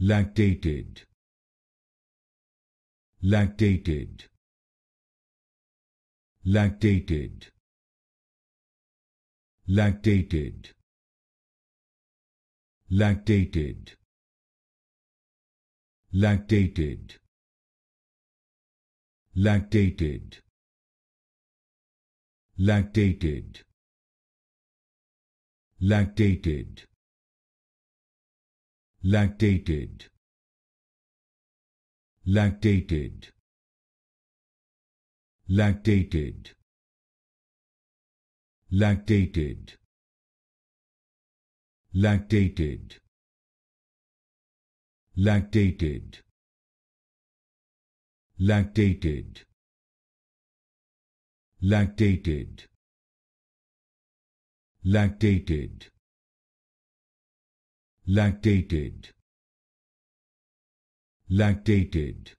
lactated lactated lactated lactated lactated lactated lactated lactated lactated lactated lactated lactated lactated lactated lactated lactated lactated lactated lactated lactated